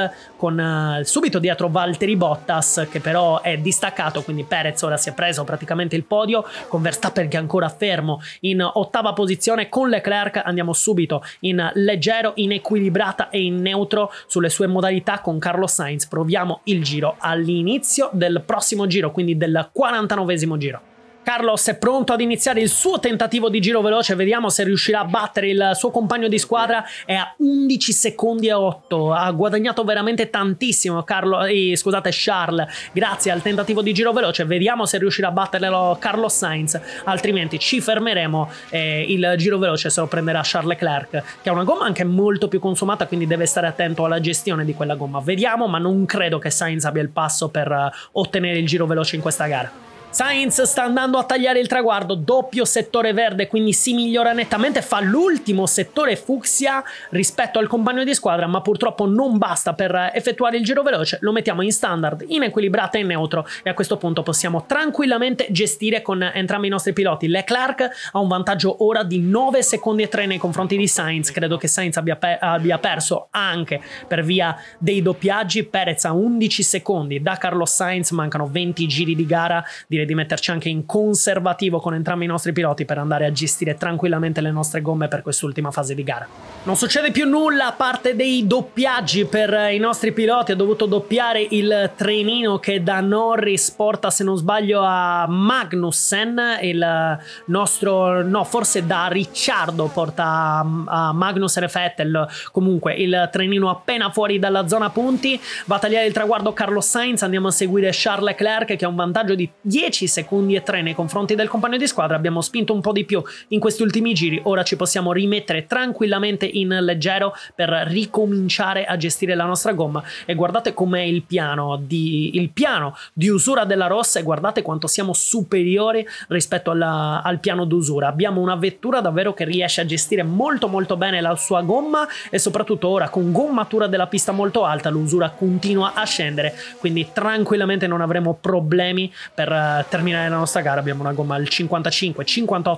con uh, subito dietro Valtteri Bottas che però è distaccato, quindi Perez ora si è preso praticamente il podio con Verstappen che è ancora fermo in ottava posizione con Leclerc andiamo subito in leggero, in equilibrata e in neutro sulle sue modalità con Carlo Sainz. Proviamo il giro all'inizio del prossimo giro, quindi del 49 esimo giro. Carlos è pronto ad iniziare il suo tentativo di giro veloce, vediamo se riuscirà a battere il suo compagno di squadra, è a 11 secondi e 8, ha guadagnato veramente tantissimo Carlo, eh, scusate Charles, grazie al tentativo di giro veloce, vediamo se riuscirà a batterlo Carlos Sainz, altrimenti ci fermeremo eh, il giro veloce se lo prenderà Charles Leclerc, che ha una gomma anche molto più consumata, quindi deve stare attento alla gestione di quella gomma, vediamo, ma non credo che Sainz abbia il passo per eh, ottenere il giro veloce in questa gara. Sainz sta andando a tagliare il traguardo, doppio settore verde, quindi si migliora nettamente, fa l'ultimo settore fucsia rispetto al compagno di squadra, ma purtroppo non basta per effettuare il giro veloce, lo mettiamo in standard, in equilibrata e in neutro e a questo punto possiamo tranquillamente gestire con entrambi i nostri piloti. Leclerc ha un vantaggio ora di 9 secondi e 3 nei confronti di Sainz, credo che Sainz abbia, pe abbia perso anche per via dei doppiaggi, Perez ha 11 secondi, da Carlos Sainz mancano 20 giri di gara, direi di, metterci anche in conservativo con entrambi i nostri piloti per andare a gestire tranquillamente le nostre gomme per quest'ultima fase di gara. Non succede più nulla a parte dei doppiaggi per eh, i nostri piloti, ho dovuto doppiare il trenino che da Norris porta se non sbaglio a Magnussen, il eh, nostro, no forse da Ricciardo porta a Magnussen e Vettel, comunque il trenino appena fuori dalla zona punti, va a tagliare il traguardo Carlos Sainz, andiamo a seguire Charles Leclerc che ha un vantaggio di 10 10 secondi e 3 nei confronti del compagno di squadra, abbiamo spinto un po' di più in questi ultimi giri, ora ci possiamo rimettere tranquillamente in leggero per ricominciare a gestire la nostra gomma e guardate com'è il piano di, il piano di usura della rossa e guardate quanto siamo superiori rispetto alla, al piano d'usura, abbiamo una vettura davvero che riesce a gestire molto molto bene la sua gomma e soprattutto ora con gommatura della pista molto alta l'usura continua a scendere, quindi tranquillamente non avremo problemi per eh, terminare la nostra gara abbiamo una gomma al 55, 58%,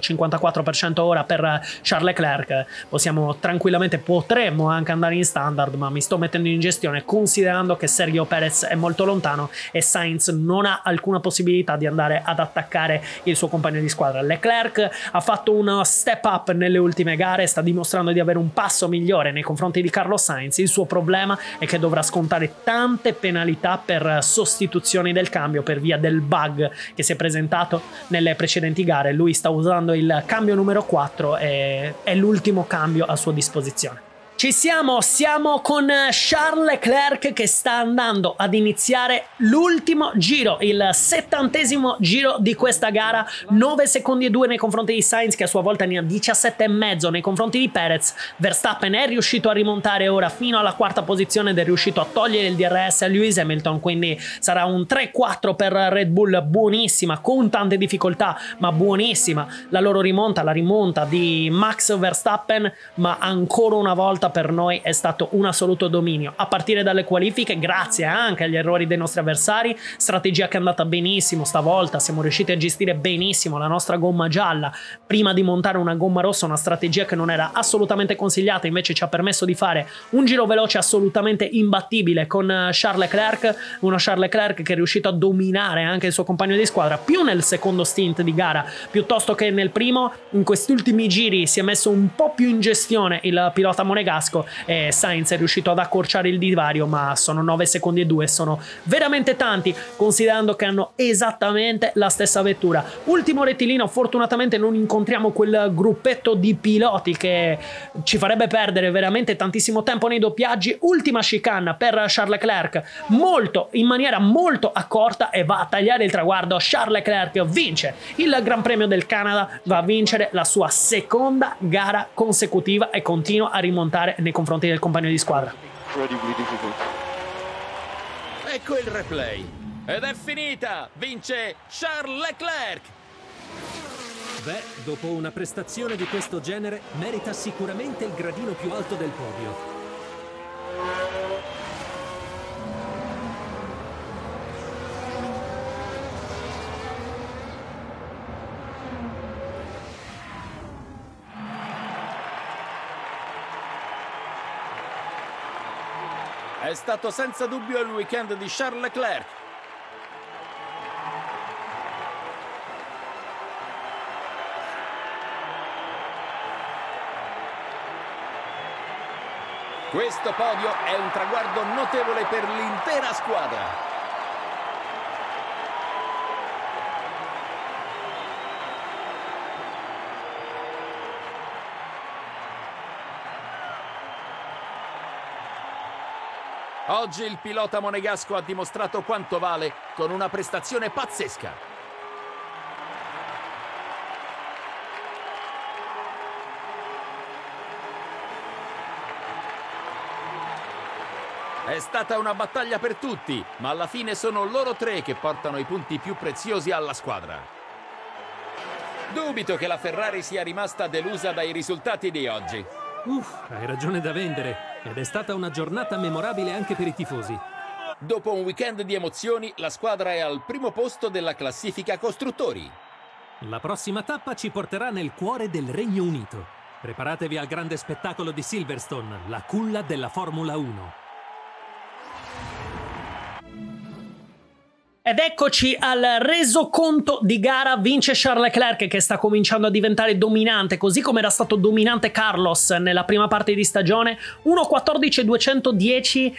54% ora per Charles Leclerc. Possiamo tranquillamente, potremmo anche andare in standard, ma mi sto mettendo in gestione considerando che Sergio Perez è molto lontano e Sainz non ha alcuna possibilità di andare ad attaccare il suo compagno di squadra. Leclerc ha fatto un step up nelle ultime gare, sta dimostrando di avere un passo migliore nei confronti di Carlo Sainz. Il suo problema è che dovrà scontare tante penalità per sostituzioni del cambio per via del bar Hag che si è presentato nelle precedenti gare. Lui sta usando il cambio numero 4 e è l'ultimo cambio a sua disposizione. Ci siamo, siamo con Charles Leclerc che sta andando ad iniziare l'ultimo giro, il settantesimo giro di questa gara, 9 secondi e 2 nei confronti di Sainz che a sua volta ne ha 17 e mezzo nei confronti di Perez, Verstappen è riuscito a rimontare ora fino alla quarta posizione ed è riuscito a togliere il DRS a Lewis Hamilton, quindi sarà un 3-4 per Red Bull, buonissima, con tante difficoltà, ma buonissima la loro rimonta, la rimonta di Max Verstappen, ma ancora una volta volta per noi è stato un assoluto dominio, a partire dalle qualifiche grazie anche agli errori dei nostri avversari, strategia che è andata benissimo stavolta, siamo riusciti a gestire benissimo la nostra gomma gialla, prima di montare una gomma rossa, una strategia che non era assolutamente consigliata, invece ci ha permesso di fare un giro veloce assolutamente imbattibile con eh, Charles Leclerc, uno Charles Leclerc che è riuscito a dominare anche il suo compagno di squadra più nel secondo stint di gara piuttosto che nel primo, in questi ultimi giri si è messo un po' più in gestione il pilota Monegasco casco e eh, Sainz è riuscito ad accorciare il divario ma sono 9 secondi e 2 sono veramente tanti considerando che hanno esattamente la stessa vettura ultimo rettilineo fortunatamente non incontriamo quel gruppetto di piloti che ci farebbe perdere veramente tantissimo tempo nei doppiaggi ultima chicane per Charles Leclerc molto in maniera molto accorta e va a tagliare il traguardo Charles Leclerc vince il Gran Premio del Canada va a vincere la sua seconda gara consecutiva e continua a rimontare giocare nei confronti del compagno di squadra. Ecco il replay. Ed è finita! Vince Charles Leclerc! Beh, dopo una prestazione di questo genere, merita sicuramente il gradino più alto del podio. è stato senza dubbio il weekend di Charles Leclerc. Questo podio è un traguardo notevole per l'intera squadra. Oggi il pilota monegasco ha dimostrato quanto vale con una prestazione pazzesca. È stata una battaglia per tutti, ma alla fine sono loro tre che portano i punti più preziosi alla squadra. Dubito che la Ferrari sia rimasta delusa dai risultati di oggi. Uff, hai ragione da vendere. Ed è stata una giornata memorabile anche per i tifosi. Dopo un weekend di emozioni, la squadra è al primo posto della classifica costruttori. La prossima tappa ci porterà nel cuore del Regno Unito. Preparatevi al grande spettacolo di Silverstone, la culla della Formula 1. Ed eccoci al resoconto di gara. Vince Charles Leclerc che sta cominciando a diventare dominante, così come era stato dominante Carlos nella prima parte di stagione. 1.14.210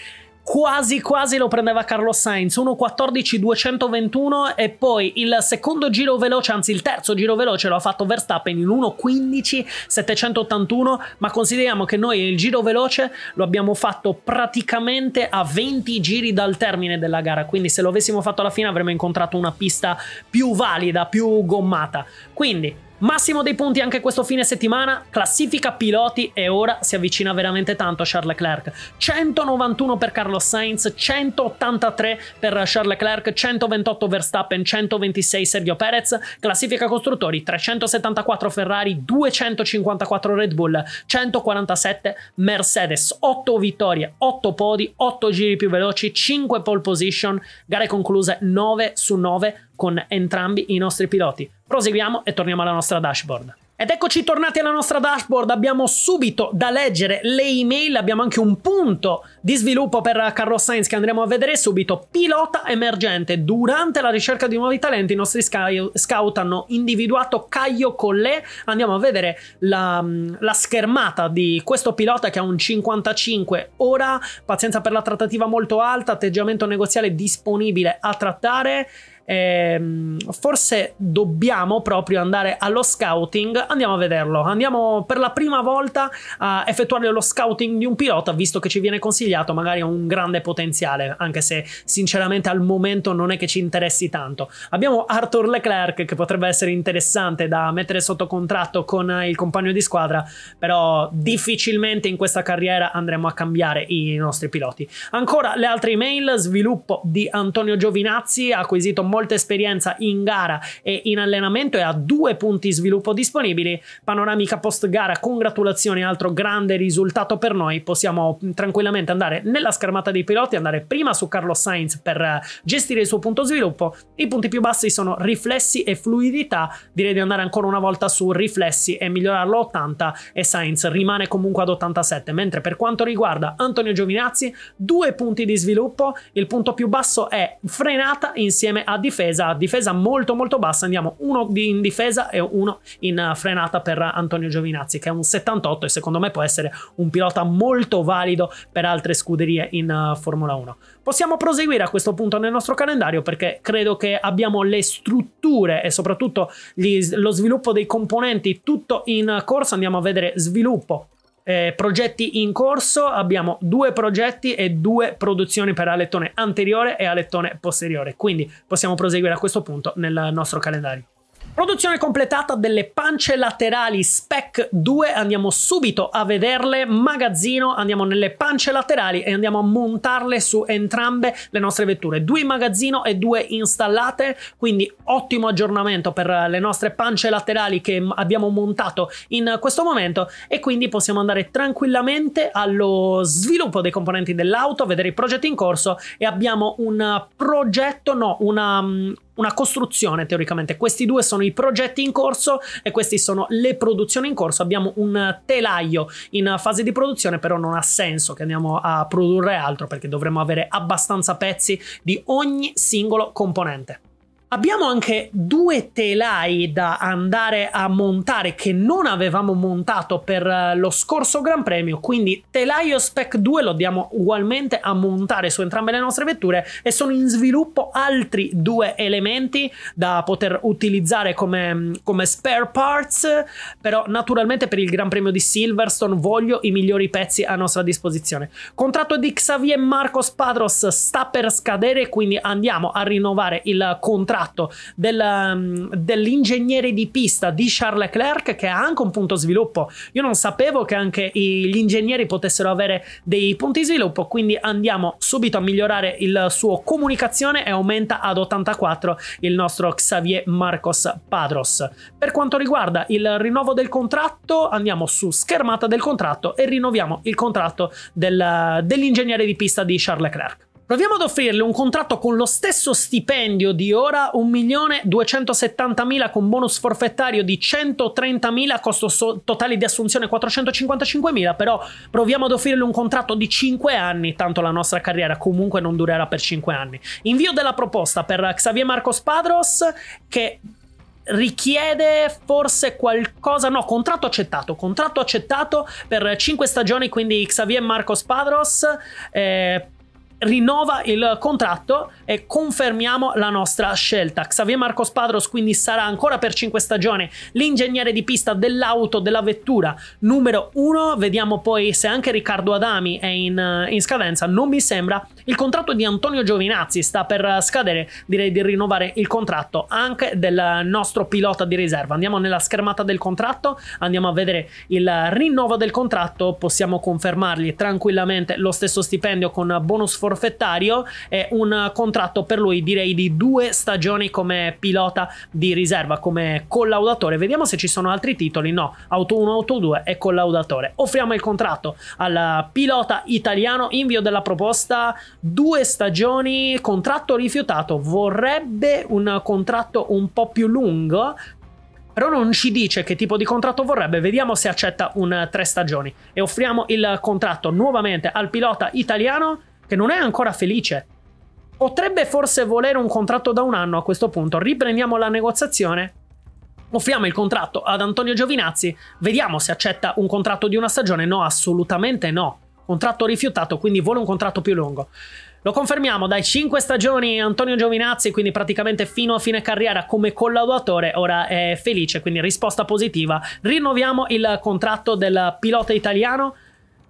quasi quasi lo prendeva Carlos Sainz, 1.14 221 e poi il secondo giro veloce, anzi il terzo giro veloce lo ha fatto Verstappen in 1.15 781, ma consideriamo che noi il giro veloce lo abbiamo fatto praticamente a 20 giri dal termine della gara, quindi se lo avessimo fatto alla fine avremmo incontrato una pista più valida, più gommata. Quindi Massimo dei punti anche questo fine settimana, classifica piloti e ora si avvicina veramente tanto a Charles Leclerc. 191 per Carlos Sainz, 183 per Charles Leclerc, 128 Verstappen, 126 Sergio Perez, classifica costruttori 374 Ferrari, 254 Red Bull, 147 Mercedes, 8 vittorie, 8 podi, 8 giri più veloci, 5 pole position, gare concluse 9 su 9 con entrambi i nostri piloti. Proseguiamo e torniamo alla nostra dashboard. Ed eccoci tornati alla nostra dashboard, abbiamo subito da leggere le email, abbiamo anche un punto di sviluppo per Carlos Sainz che andremo a vedere subito, pilota emergente, durante la ricerca di nuovi talenti i nostri scout hanno individuato Caio Collè, andiamo a vedere la, la schermata di questo pilota che ha un 55 ora, pazienza per la trattativa molto alta, atteggiamento negoziale disponibile a trattare, ehm, forse dobbiamo proprio andare allo scouting, andiamo a vederlo, andiamo per la prima volta a effettuare lo scouting di un pilota, visto che ci viene consigliato magari un grande potenziale, anche se sinceramente al momento non è che ci interessi tanto. Abbiamo Arthur Leclerc che potrebbe essere interessante da mettere sotto contratto con il compagno di squadra, però difficilmente in questa carriera andremo a cambiare i nostri piloti. Ancora le altre email, sviluppo di Antonio Giovinazzi, acquisito molto molta esperienza in gara e in allenamento e ha due punti sviluppo disponibili. Panoramica post gara, congratulazioni, altro grande risultato per noi. Possiamo mm, tranquillamente andare nella schermata dei piloti, andare prima su Carlos Sainz per eh, gestire il suo punto sviluppo. I punti più bassi sono riflessi e fluidità. Direi di andare ancora una volta su riflessi e migliorarlo a 80 e Sainz rimane comunque ad 87. Mentre per quanto riguarda Antonio Giovinazzi, due punti di sviluppo. Il punto più basso è frenata insieme ad difesa, difesa molto molto bassa, andiamo uno in difesa e uno in eh, frenata per Antonio Giovinazzi che è un 78 e secondo me può essere un pilota molto valido per altre scuderie in eh, Formula 1. Possiamo proseguire a questo punto nel nostro calendario perché credo che abbiamo le strutture e soprattutto gli, lo sviluppo dei componenti tutto in corso, andiamo a vedere sviluppo eh, progetti in corso, abbiamo due progetti e due produzioni per alettone anteriore e alettone posteriore, quindi possiamo proseguire a questo punto nel nostro calendario. Produzione completata delle pance laterali Spec 2, andiamo subito a vederle, magazzino, andiamo nelle pance laterali e andiamo a montarle su entrambe le nostre vetture, due in magazzino e due installate, quindi ottimo aggiornamento per le nostre pance laterali che abbiamo montato in questo momento e quindi possiamo andare tranquillamente allo sviluppo dei componenti dell'auto, vedere i progetti in corso e abbiamo un progetto, no, una, una costruzione teoricamente. Questi due sono i progetti in corso e queste sono le produzioni in corso. Abbiamo un telaio in fase di produzione, però non ha senso che andiamo a produrre altro perché dovremmo avere abbastanza pezzi di ogni singolo componente. Abbiamo anche due telai da andare a montare che non avevamo montato per eh, lo scorso Gran Premio, quindi telaio Spec 2 lo diamo ugualmente a montare su entrambe le nostre vetture e sono in sviluppo altri due elementi da poter utilizzare come, mm, come spare parts, però naturalmente per il Gran Premio di Silverstone voglio i migliori pezzi a nostra disposizione. Contratto di Xavier Marcos Padros sta per scadere, quindi andiamo a rinnovare il contratto tratto della, um, dell'ingegnere di pista di Charles Leclerc che ha anche un punto sviluppo. Io non sapevo che anche gli ingegneri potessero avere dei punti sviluppo, quindi andiamo subito a migliorare il suo comunicazione e aumenta ad 84 il nostro Xavier Marcos Padros. Per quanto riguarda il rinnovo del contratto, andiamo su schermata del contratto e rinnoviamo il contratto del, dell'ingegnere di pista di Charles Leclerc. Proviamo ad offrirle un contratto con lo stesso stipendio di ora, 1.270.000 con bonus forfettario di 130.000, costo so totale di assunzione 455.000, però proviamo ad offrirle un contratto di 5 anni, tanto la nostra carriera comunque non durerà per 5 anni. Invio della proposta per Xavier Marcos Padros che richiede forse qualcosa no contratto accettato contratto accettato per 5 stagioni quindi Xavier Marcos Padros eh, rinnova il contratto e confermiamo la nostra scelta. Xavier Marcos Padros quindi sarà ancora per 5 stagioni l'ingegnere di pista dell'auto, della vettura numero 1. Vediamo poi se anche Riccardo Adami è in, in, scadenza, non mi sembra. Il contratto di Antonio Giovinazzi sta per scadere, direi di rinnovare il contratto anche del nostro pilota di riserva. Andiamo nella schermata del contratto, andiamo a vedere il rinnovo del contratto, possiamo confermargli tranquillamente lo stesso stipendio con bonus forfettario e un contratto per lui direi di due stagioni come pilota di riserva, come collaudatore. Vediamo se ci sono altri titoli. No, Auto 1, Auto 2 e collaudatore. Offriamo il contratto al pilota italiano, invio della proposta, due stagioni, contratto rifiutato. Vorrebbe un contratto un po' più lungo, però non ci dice che tipo di contratto vorrebbe, vediamo se accetta un tre stagioni e offriamo il contratto nuovamente al pilota italiano che non è ancora felice. Potrebbe forse volere un contratto da un anno a questo punto, riprendiamo la negoziazione, offriamo il contratto ad Antonio Giovinazzi, vediamo se accetta un contratto di una stagione, no assolutamente no, contratto rifiutato, quindi vuole un contratto più lungo. Lo confermiamo, dai 5 stagioni Antonio Giovinazzi, quindi praticamente fino a fine carriera come collaudatore, ora è felice, quindi risposta positiva. Rinnoviamo il contratto del pilota italiano,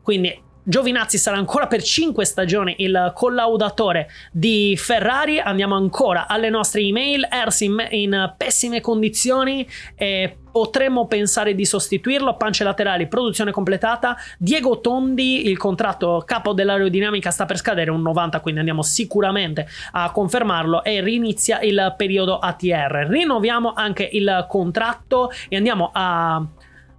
quindi Giovinazzi sarà ancora per 5 stagioni il collaudatore di Ferrari. Andiamo ancora alle nostre email. Ersim in pessime condizioni. E potremmo pensare di sostituirlo. Pance laterali, produzione completata. Diego Tondi, il contratto capo dell'aerodinamica, sta per scadere un 90, quindi andiamo sicuramente a confermarlo. E rinizia il periodo ATR. Rinnoviamo anche il contratto e andiamo a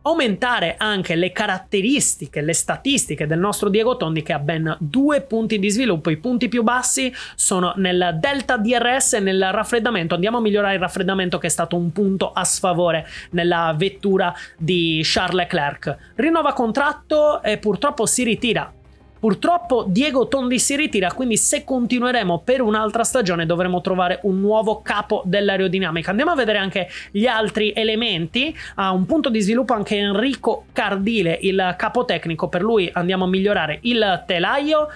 aumentare anche le caratteristiche, le statistiche del nostro Diego Tondi che ha ben due punti di sviluppo. I punti più bassi sono nel delta DRS e nel raffreddamento. Andiamo a migliorare il raffreddamento che è stato un punto a sfavore nella vettura di Charles Leclerc. Rinnova contratto e purtroppo si ritira Purtroppo Diego Tondi si ritira, quindi se continueremo per un'altra stagione dovremo trovare un nuovo capo dell'aerodinamica. Andiamo a vedere anche gli altri elementi. Ha un punto di sviluppo anche Enrico Cardile, il capotecnico, per lui andiamo a migliorare il telaio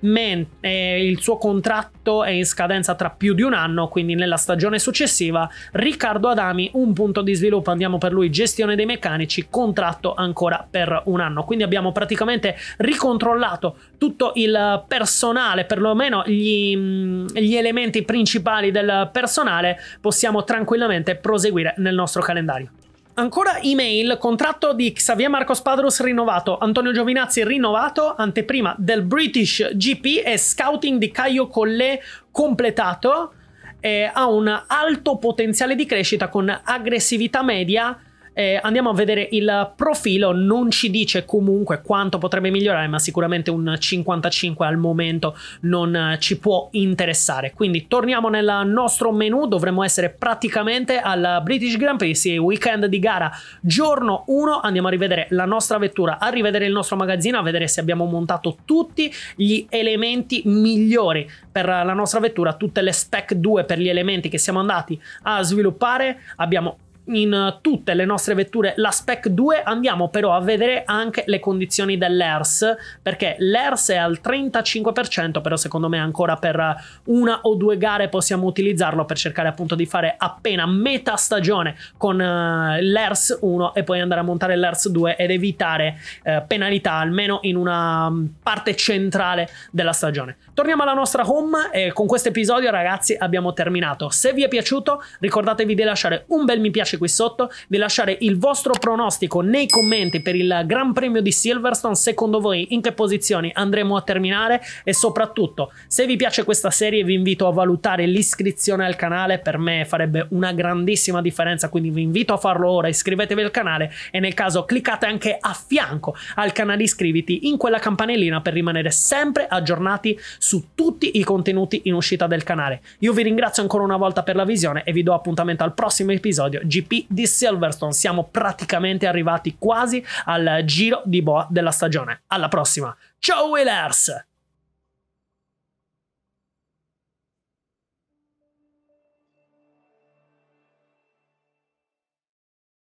men- eh, il suo contratto è in scadenza tra più di un anno, quindi nella stagione successiva. Riccardo Adami, un punto di sviluppo, andiamo per lui, gestione dei meccanici, contratto ancora per un anno. Quindi abbiamo praticamente ricontrollato tutto il personale, perlomeno gli, mm, gli elementi principali del personale, possiamo tranquillamente proseguire nel nostro calendario. Ancora email, contratto di Xavier Marcos Padros rinnovato, Antonio Giovinazzi rinnovato, anteprima del British GP e scouting di Caio Collet completato, eh, ha un alto potenziale di crescita con aggressività media eh, andiamo a vedere il profilo, non ci dice comunque quanto potrebbe migliorare, ma sicuramente un 55 al momento non ci può interessare. Quindi torniamo nel nostro menu, dovremmo essere praticamente al British Grand Prix, sì, weekend di gara, giorno 1, andiamo a rivedere la nostra vettura, a rivedere il nostro magazzino, a vedere se abbiamo montato tutti gli elementi migliori per la nostra vettura, tutte le spec 2 per gli elementi che siamo andati a sviluppare, abbiamo in tutte le nostre vetture la Spec 2 andiamo però a vedere anche le condizioni dell'ERS perché l'ERS è al 35% però secondo me ancora per una o due gare possiamo utilizzarlo per cercare appunto di fare appena metà stagione con uh, eh, l'ERS 1 e poi andare a montare l'ERS 2 ed evitare uh, penalità almeno in una mm, parte centrale della stagione torniamo alla nostra home e con questo episodio ragazzi abbiamo terminato se vi è piaciuto ricordatevi di lasciare un bel mi piace qui sotto, di lasciare il vostro pronostico nei commenti per il Gran Premio di Silverstone, secondo voi in che posizioni andremo a terminare e soprattutto se vi piace questa serie vi invito a valutare l'iscrizione al canale, per me farebbe una grandissima differenza, quindi vi invito a farlo ora, iscrivetevi al canale e nel caso cliccate anche a fianco al canale iscriviti in quella campanellina per rimanere sempre aggiornati su tutti i contenuti in uscita del canale. Io vi ringrazio ancora una volta per la visione e vi do appuntamento al prossimo episodio GP MotoGP di Silverstone. Siamo praticamente arrivati quasi al giro di boa della stagione. Alla prossima. Ciao Wheelers!